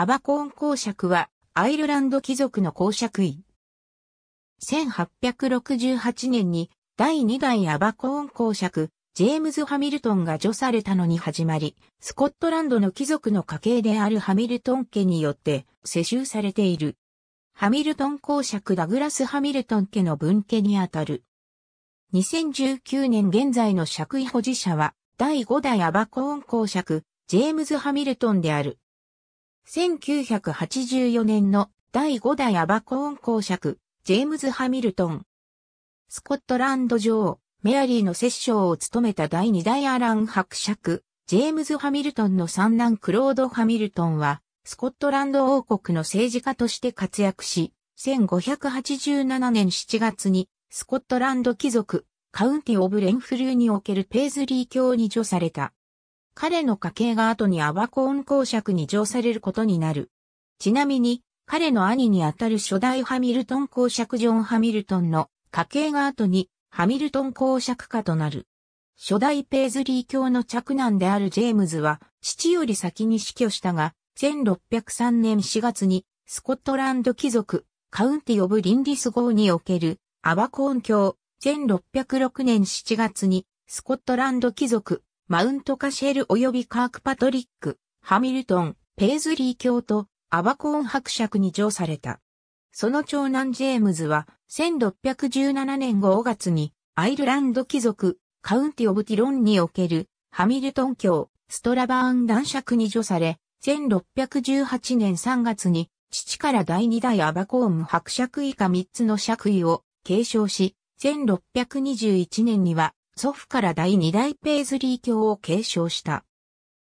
アバコーン公爵はアイルランド貴族の公爵位。1868年に第2代アバコーン公爵、ジェームズ・ハミルトンが除されたのに始まり、スコットランドの貴族の家系であるハミルトン家によって世襲されている。ハミルトン公爵ダグラス・ハミルトン家の分家にあたる。2019年現在の爵位保持者は、第5代アバコーン公爵、ジェームズ・ハミルトンである。1984年の第5代アバコーン公爵、ジェームズ・ハミルトン。スコットランド女王、メアリーの摂政を務めた第2代アラン伯爵、ジェームズ・ハミルトンの三男クロード・ハミルトンは、スコットランド王国の政治家として活躍し、1587年7月に、スコットランド貴族、カウンティ・オブ・レンフルーにおけるペーズリー教に除された。彼の家系が後にアバコーン公爵に乗されることになる。ちなみに、彼の兄にあたる初代ハミルトン公爵ジョン・ハミルトンの家系が後にハミルトン公爵家となる。初代ペーズリー教の嫡男であるジェームズは父より先に死去したが、1603年4月にスコットランド貴族カウンティ・オブ・リンディス号におけるアバコーン教1606年7月にスコットランド貴族マウントカシェル及びカークパトリック、ハミルトン、ペイズリー教とアバコーン伯爵に上された。その長男ジェームズは1617年5月にアイルランド貴族カウンティオブティロンにおけるハミルトン教ストラバーン男爵に助され1618年3月に父から第二代アバコーン伯爵以下3つの爵位を継承し1621年には祖父から第二代ペイズリー教を継承した。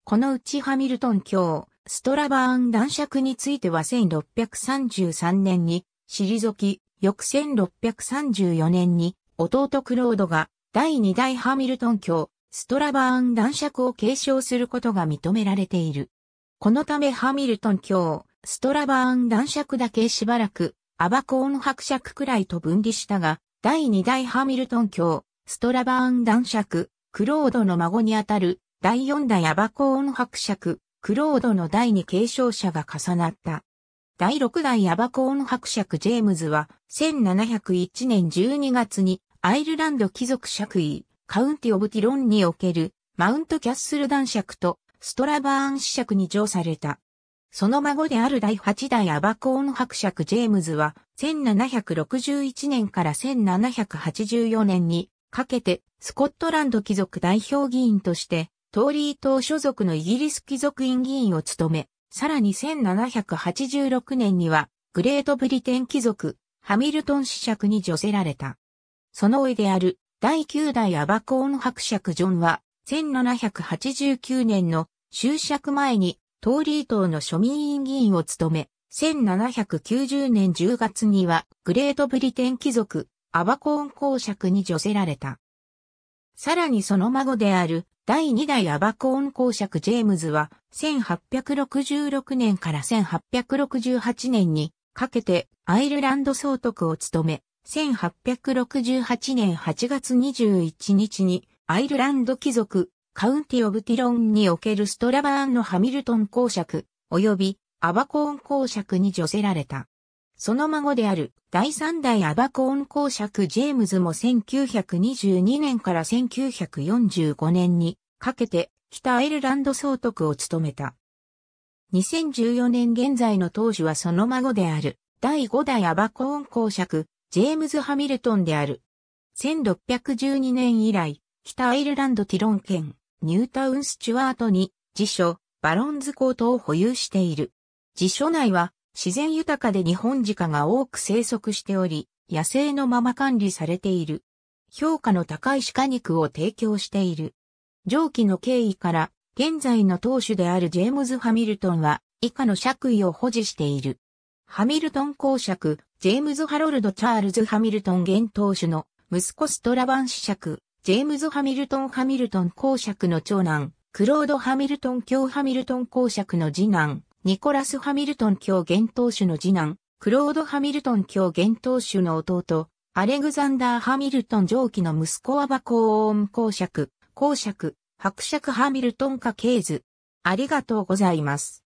このうちハミルトン教、ストラバーン男爵については1633年に退き、翌1634年に弟クロードが第二代ハミルトン教、ストラバーン男爵を継承することが認められている。このためハミルトン教、ストラバーン男爵だけしばらく、アバコーン伯爵くらいと分離したが、第二代ハミルトン教、ストラバーン男爵、クロードの孫にあたる第四代アバコーン伯爵、クロードの第二継承者が重なった。第六代アバコーン伯爵ジェームズは1701年12月にアイルランド貴族爵位、カウンティ・オブ・ティロンにおけるマウント・キャッスル男爵とストラバーン子爵に譲された。その孫である第8代アバコーン伯爵ジェームズは1761年から1784年にかけて、スコットランド貴族代表議員として、トーリー党所属のイギリス貴族院議員を務め、さらに1786年には、グレートブリテン貴族、ハミルトン子爵に除せられた。その上である、第9代アバコーン伯爵ジョンは、1789年の終職前に、トーリー党の庶民院議員を務め、1790年10月には、グレートブリテン貴族、アバコーン公爵に除せられた。さらにその孫である第2代アバコーン公爵ジェームズは1866年から1868年にかけてアイルランド総督を務め、1868年8月21日にアイルランド貴族カウンティ・オブ・ティロンにおけるストラバーンのハミルトン公爵及びアバコーン公爵に除せられた。その孫である第三代アバコーン公爵ジェームズも1922年から1945年にかけて北アイルランド総督を務めた。2014年現在の当主はその孫である第5代アバコーン公爵ジェームズ・ハミルトンである。1612年以来、北アイルランドティロン県ニュータウン・スチュワートに辞書バロンズコートを保有している。辞書内は自然豊かで日本鹿が多く生息しており、野生のまま管理されている。評価の高い鹿肉を提供している。上記の経緯から、現在の当主であるジェームズ・ハミルトンは、以下の爵位を保持している。ハミルトン公爵、ジェームズ・ハロルド・チャールズ・ハミルトン現当主の息子ストラバン子爵、ジェームズ・ハミルトン・ハミルトン公爵の長男、クロード・ハミルトンキョウ・ハミルトン公爵の次男、ニコラス・ハミルトン教元当主の次男、クロード・ハミルトン教元当主の弟、アレグザンダー・ハミルトン上記の息子アバコーン公爵、公爵、伯爵ハミルトン家系図。ありがとうございます。